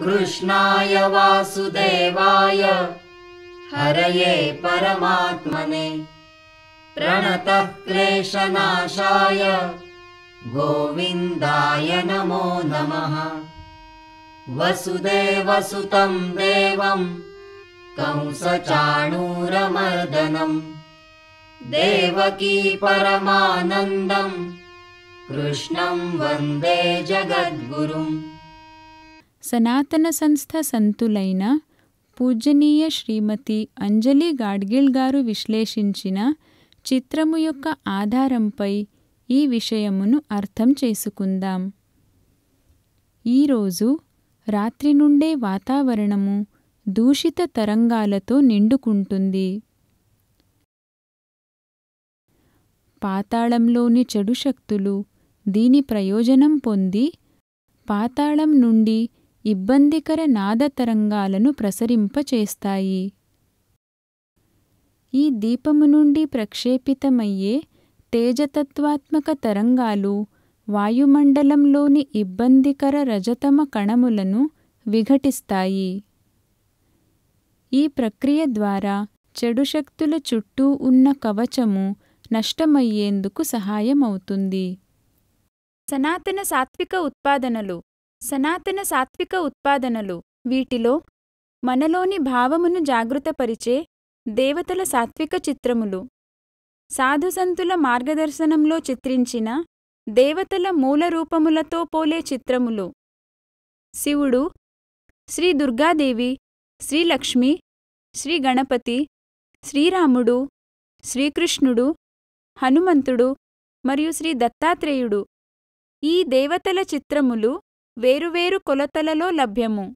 कृष्णाय वासुदेवाय हरये परमात्मने प्रणतः क्लेशनाशाय गोविन्दाय नमो नमः वसुदेवसुतं देवं कंसचाणूरमर्दनम् देवकी परमानन्दम् कृष्णं वन्दे जगद्गुरुम् సనాతన సంస్థ సంతులైన పూజనీయ శ్రీమతి అంజలి గాడ్గిల్ గారు విశ్లేషించిన చిత్రము యొక్క ఆధారంపై ఈ విషయమును అర్థం చేసుకుందాం ఈరోజు రాత్రి నుండే వాతావరణము దూషిత తరంగాలతో నిండుకుంటుంది పాతాళంలోని చెడు శక్తులు దీని ప్రయోజనం పొంది పాతాళం నుండి ఇబ్బందికర నాదతరంగాలను ప్రసరింపచేస్తాయి ఈ దీపము నుండి ప్రక్షేపితమయ్యే తేజతత్వాత్మక తరంగాలు వాయుమండలంలోని ఇబ్బందికర రజతమ కణములను విఘటిస్తాయి ఈ ప్రక్రియ ద్వారా చెడు శక్తుల చుట్టూ ఉన్న కవచము నష్టమయ్యేందుకు సహాయమవుతుంది సనాతన సాత్విక ఉత్పాదనలు సనాతన సాత్విక ఉత్పాదనలు వీటిలో మనలోని భావమును జాగృతపరిచే దేవతల సాత్విక చిత్రములు సాధుసంతుల మార్గదర్శనంలో చిత్రించిన దేవతల మూలరూపములతో పోలే చిత్రములు శివుడు శ్రీ దుర్గాదేవి శ్రీలక్ష్మి శ్రీ గణపతి శ్రీరాముడు శ్రీకృష్ణుడు హనుమంతుడు మరియు శ్రీ దత్తాత్రేయుడు ఈ దేవతల చిత్రములు వేరువేరు కొలతలలో లభ్యము